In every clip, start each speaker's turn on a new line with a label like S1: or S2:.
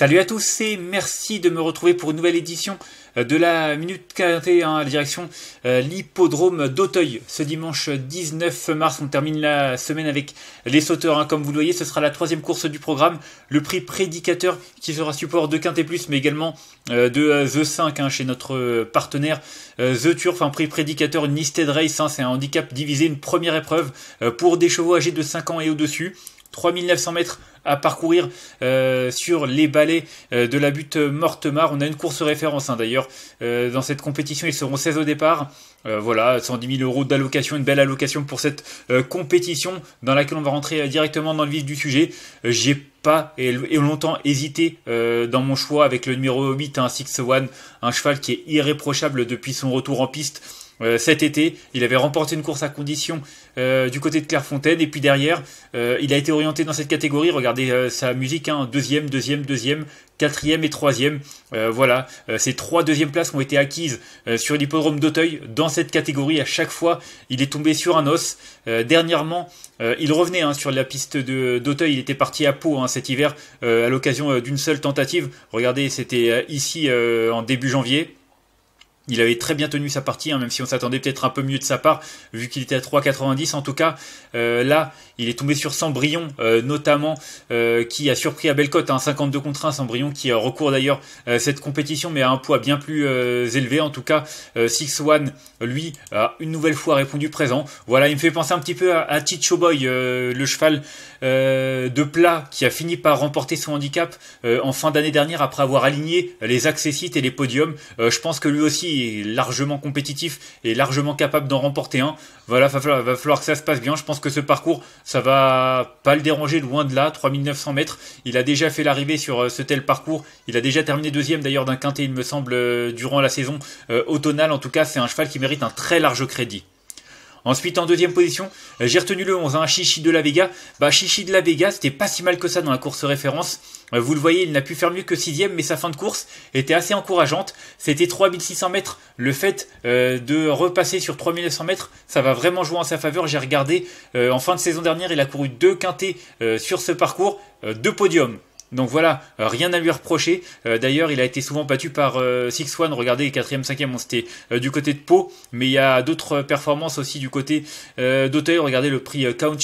S1: Salut à tous et merci de me retrouver pour une nouvelle édition euh, de la Minute 41 hein, à la direction euh, l'hippodrome d'Auteuil. Ce dimanche 19 mars, on termine la semaine avec les sauteurs. Hein. Comme vous le voyez, ce sera la troisième course du programme. Le prix prédicateur qui sera support de Quintet Plus, mais également euh, de The 5 hein, chez notre partenaire The Turf. Un prix prédicateur, nisted race, c'est un handicap divisé, une première épreuve pour des chevaux âgés de 5 ans et au-dessus. 3900 mètres à parcourir euh, sur les balais euh, de la butte Mortemar. On a une course référence hein, d'ailleurs euh, dans cette compétition. Ils seront 16 au départ. voilà, 110 000 euros d'allocation, une belle allocation pour cette compétition dans laquelle on va rentrer directement dans le vif du sujet. J'ai pas et, longtemps hésité dans mon choix avec le numéro 8, un Six 6 un cheval qui est irréprochable depuis son retour en piste cet été. Il avait remporté une course à condition du côté de Clairefontaine et puis derrière, il a été orienté dans cette catégorie. regarde regardez euh, sa musique, hein, deuxième, deuxième, deuxième, quatrième et troisième. Euh, voilà, euh, ces trois deuxièmes places ont été acquises sur l'hippodrome d'Auteuil dans cette catégorie. À chaque fois, il est tombé sur un os. dernièrement, il revenait hein, sur la piste d'Auteuil. Il était parti à Pau hein, cet hiver à l'occasion d'une seule tentative. Regardez, c'était ici en début janvier. Il avait très bien tenu sa partie, hein, même si on s'attendait peut-être un peu mieux de sa part, vu qu'il était à 3,90. En tout cas, euh, là, il est tombé sur Sambrion, euh, notamment, euh, qui a surpris à Belcote, hein, 52 contre 1. Sambrion qui recourt d'ailleurs cette compétition, mais à un poids bien plus élevé. En tout cas, Six One, lui, a une nouvelle fois répondu présent. Voilà, il me fait penser un petit peu à, à le cheval de plat qui a fini par remporter son handicap en fin d'année dernière après avoir aligné les accessites et les podiums. je pense que lui aussi, est largement compétitif et largement capable d'en remporter un. Voilà, il va falloir, que ça se passe bien. Je pense que ce parcours, ça va pas le déranger loin de là. 3900 mètres. Il a déjà fait l'arrivée sur euh, ce tel parcours. Il a déjà terminé deuxième d'ailleurs d'un quintet, il me semble, euh, durant la saison euh, automnale. En tout cas, c'est un cheval qui mérite un très large crédit. Ensuite, en deuxième position, euh, j'ai retenu le 11, hein, Chichi de la Vega. Bah, Chichi de la Vega, c'était pas si mal que ça dans la course référence. Euh, vous le voyez, il n'a pu faire mieux que sixième, mais sa fin de course était assez encourageante. C'était 3600 mètres. Le fait euh, de repasser sur 3900 mètres, ça va vraiment jouer en sa faveur. J'ai regardé, en fin de saison dernière, il a couru deux quintés sur ce parcours, deux podiums. Donc voilà, euh, rien à lui reprocher. Euh, d'ailleurs, il a été souvent battu par euh, Six One. Regardez, 4ème, 5ème, c'était du côté de Pau. Mais il y a d'autres performances aussi du côté d'Auteuil. Regardez le prix Count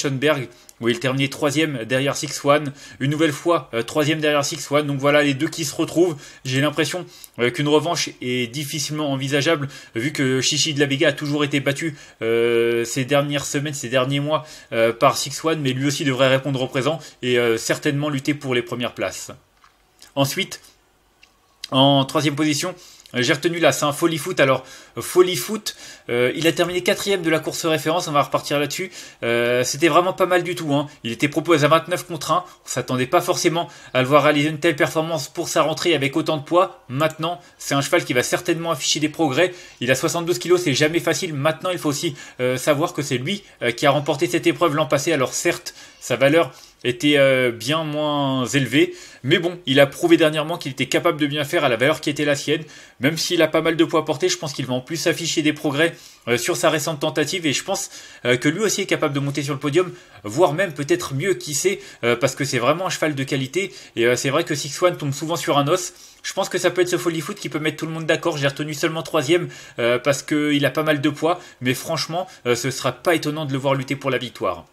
S1: où il terminait troisième derrière Six One, une nouvelle fois euh, troisième derrière Six One. Donc voilà les deux qui se retrouvent. J'ai l'impression euh, qu'une revanche est difficilement envisageable vu que Chichi de la Vega a toujours été battu euh, ces dernières semaines, ces derniers mois par Six One, mais lui aussi devrait répondre au présent et certainement lutter pour les premières places. Ensuite, en troisième position, euh, j'ai retenu là, c'est un Folly Foot. Alors, Folly Foot, euh, il a terminé quatrième de la course référence, on va repartir là-dessus. Euh, c'était vraiment pas mal du tout. Hein. Il était proposé à 29 contre 1. On s'attendait pas forcément à le voir réaliser une telle performance pour sa rentrée avec autant de poids. Maintenant, c'est un cheval qui va certainement afficher des progrès. Il a 72 kilos, c'est jamais facile. Maintenant, il faut aussi savoir que c'est lui qui a remporté cette épreuve l'an passé. Alors certes, sa valeur était euh, bien moins élevé. Mais bon, il a prouvé dernièrement qu'il était capable de bien faire à la valeur qui était la sienne. Même s'il a pas mal de poids porté, je pense qu'il va en plus afficher des progrès euh, sur sa récente tentative. Et je pense euh, que lui aussi est capable de monter sur le podium, voire même peut-être mieux, qui sait, parce que c'est vraiment un cheval de qualité. Et c'est vrai que Six One tombe souvent sur un os. Je pense que ça peut être ce Folly Foot qui peut mettre tout le monde d'accord. J'ai retenu seulement troisième parce qu'il a pas mal de poids. Mais franchement, ce sera pas étonnant de le voir lutter pour la victoire.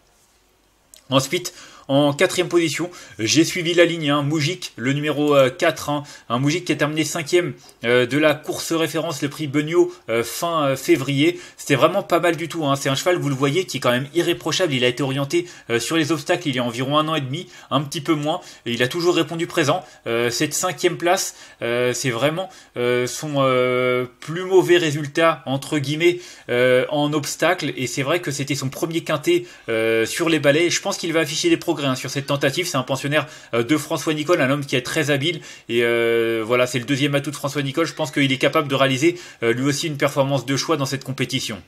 S1: Ensuite, en quatrième position. J'ai suivi la ligne, hein, Moujik, le numéro 4, euh, hein. un Moujik qui a terminé cinquième euh, de la course référence, le prix Beugnot, euh, fin février. C'était vraiment pas mal du tout. Hein. C'est un cheval, vous le voyez, qui est quand même irréprochable. Il a été orienté sur les obstacles il y a environ un an et demi, un petit peu moins. Et il a toujours répondu présent. cette cinquième place, c'est vraiment son plus mauvais résultat, entre guillemets, en obstacle. Et c'est vrai que c'était son premier quintet sur les balais. Je pense qu'il va afficher des progrès Hein. sur cette tentative. C'est un pensionnaire euh, de François Nicole, un homme qui est très habile. Et euh, voilà, c'est le deuxième atout de François Nicole. Je pense qu'il est capable de réaliser euh, lui aussi une performance de choix dans cette compétition.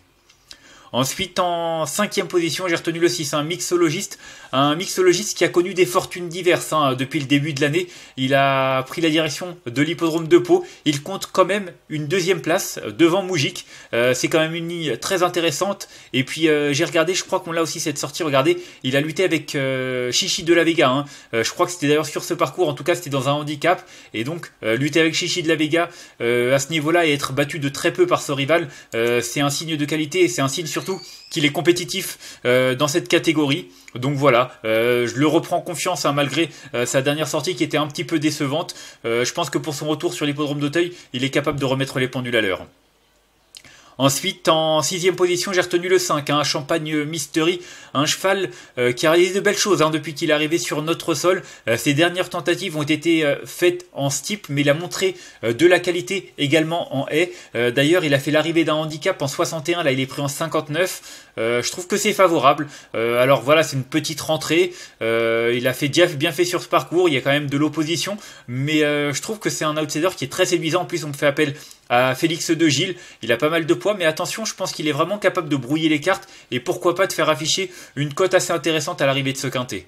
S1: Ensuite, en cinquième position, j'ai retenu le 6, un mixologiste. Un mixologiste qui a connu des fortunes diverses hein, depuis le début de l'année. Il a pris la direction de l'hippodrome de Pau. Il compte quand même une deuxième place devant Moujik. Euh, c'est quand même une ligne très intéressante. Et puis, euh, j'ai regardé, je crois qu'on l'a aussi cette sortie. Regardez, il a lutté avec euh, Chichi de la Vega. Hein. je crois que c'était d'ailleurs sur ce parcours. En tout cas, c'était dans un handicap. Et donc, lutter avec Chichi de la Vega à ce niveau-là et être battu de très peu par ce rival, c'est un signe de qualité c'est un signe sur qu'il est compétitif euh, dans cette catégorie. Donc voilà, euh, je le reprends confiance hein, malgré euh, sa dernière sortie qui était un petit peu décevante. je pense que pour son retour sur l'hippodrome d'Auteuil, il est capable de remettre les pendules à l'heure. Ensuite, en sixième position, j'ai retenu le 5, un hein, Champagne Mystery, un cheval euh, qui a réalisé de belles choses hein, depuis qu'il est arrivé sur notre sol. Euh, ses dernières tentatives ont été euh, faites en steep, mais il a montré de la qualité également en haie. D'ailleurs, il a fait l'arrivée d'un handicap en 61, là il est pris en 59. Euh, je trouve que c'est favorable. Euh, alors voilà, c'est une petite rentrée. Euh, il a fait bien fait sur ce parcours. Il y a quand même de l'opposition, mais je trouve que c'est un outsider qui est très séduisant. En plus, on me fait appel à Félix De Gilles. Il a pas mal de poids, mais attention, je pense qu'il est vraiment capable de brouiller les cartes et pourquoi pas de faire afficher une cote assez intéressante à l'arrivée de ce quintet.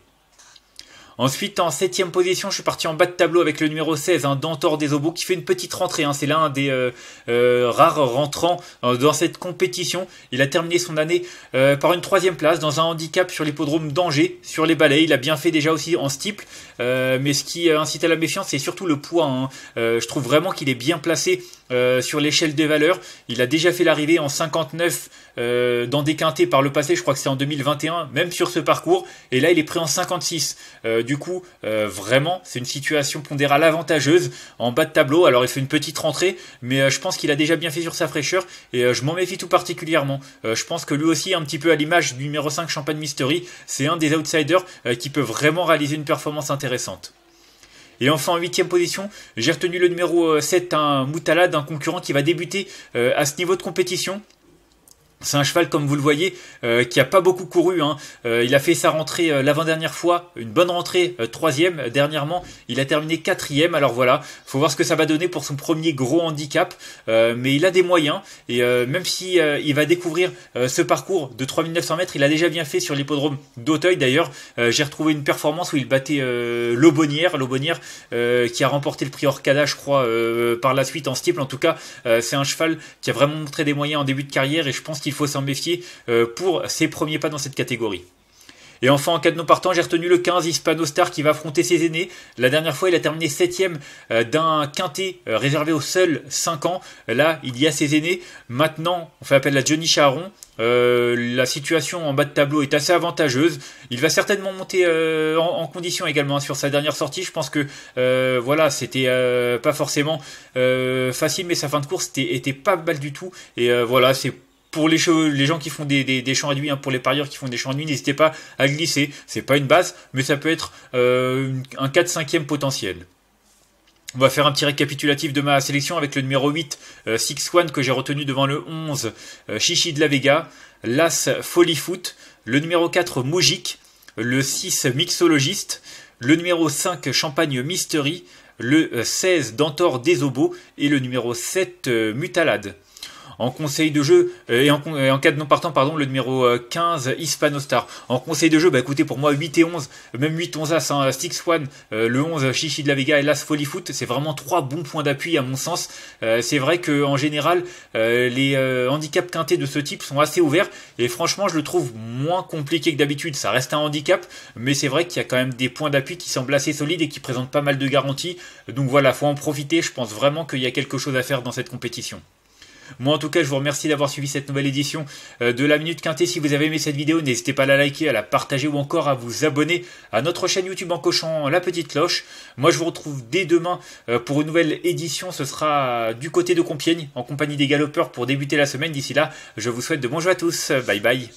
S1: Ensuite, en septième position, je suis parti en bas de tableau avec le numéro 16, hein, Dantor des Obos, qui fait une petite rentrée. Hein. C'est l'un des euh, euh, rares rentrants euh, dans cette compétition. Il a terminé son année par une troisième place dans un handicap sur l'hippodrome d'Angers, sur les balais. Il a bien fait déjà aussi en steeple. mais ce qui incite à la méfiance, c'est surtout le poids. Hein. je trouve vraiment qu'il est bien placé sur l'échelle des valeurs. Il a déjà fait l'arrivée en 59 dans des quintés par le passé. Je crois que c'est en 2021, même sur ce parcours. Et là, il est pris en 56 du coup, euh, vraiment, c'est une situation pondérale avantageuse en bas de tableau. Alors, il fait une petite rentrée, mais euh, je pense qu'il a déjà bien fait sur sa fraîcheur et euh, je m'en méfie tout particulièrement. je pense que lui aussi, un petit peu à l'image du numéro 5 Champagne Mystery, c'est un des outsiders qui peut vraiment réaliser une performance intéressante. Et enfin en huitième position, j'ai retenu le numéro 7, un Moutala d'un concurrent qui va débuter à ce niveau de compétition. C'est un cheval, comme vous le voyez, euh, qui a pas beaucoup couru. Hein. Euh, il a fait sa rentrée euh, l'avant-dernière fois, une bonne rentrée, troisième. dernièrement, il a terminé quatrième. Alors voilà, faut voir ce que ça va donner pour son premier gros handicap. mais il a des moyens. Et même si il va découvrir ce parcours de 3900 mètres, il a déjà bien fait sur l'hippodrome d'Auteuil. D'ailleurs, j'ai retrouvé une performance où il battait Lobonnière, Lobonnière qui a remporté le prix Orcada, je crois, par la suite en steeple. En tout cas, c'est un cheval qui a vraiment montré des moyens en début de carrière et je pense il faut s'en méfier euh, pour ses premiers pas dans cette catégorie. Et enfin, en cas de non partant, j'ai retenu le 15 Hispano Star, qui va affronter ses aînés. La dernière fois, il a terminé 7ème euh, d'un quintet euh, réservé aux seuls 5 ans. Là, il y a ses aînés. Maintenant, on fait appel à Johnny Charon. la situation en bas de tableau est assez avantageuse. Il va certainement monter en, condition également hein, sur sa dernière sortie. Je pense que voilà, c'était pas forcément facile, mais sa fin de course était pas mal du tout. Et voilà, c'est pour les, les gens qui font des, des, des champs réduits, hein, pour les parieurs qui font des champs réduits, n'hésitez pas à glisser. C'est pas une base, mais ça peut être euh, un 4-5e potentiel. On va faire un petit récapitulatif de ma sélection avec le numéro 8, 6 euh, Six One, que j'ai retenu devant le 11, Chichi euh, de la Vega, l'As Folly Foot, le numéro 4, Moujik, le 6, Mixologiste, le numéro 5, Champagne Mystery, le 16, Dantor Desobos et le numéro 7, Mutalade. En conseil de jeu, euh, et en, cas de non partant, pardon, le numéro 15, euh, Hispanostar. En conseil de jeu, bah écoutez, pour moi, 8 et 11, même 8, 11 As, hein, Stix One, euh, le 11, Chichi de la Vega et l'As Folly Foot, c'est vraiment trois bons points d'appui à mon sens. c'est vrai que en général, les handicaps quintés de ce type sont assez ouverts, et franchement, je le trouve moins compliqué que d'habitude. Ça reste un handicap, mais c'est vrai qu'il y a quand même des points d'appui qui semblent assez solides et qui présentent pas mal de garanties. Donc voilà, faut en profiter. Je pense vraiment qu'il y a quelque chose à faire dans cette compétition. Moi en tout cas je vous remercie d'avoir suivi cette nouvelle édition euh, de la Minute Quintée. Si vous avez aimé cette vidéo, n'hésitez pas à la liker, à la partager ou encore à vous abonner à notre chaîne YouTube en cochant la petite cloche. Moi je vous retrouve dès demain euh, pour une nouvelle édition. Ce sera du côté de Compiègne en compagnie des galopeurs pour débuter la semaine. D'ici là, je vous souhaite de bons jeux à tous. Bye bye.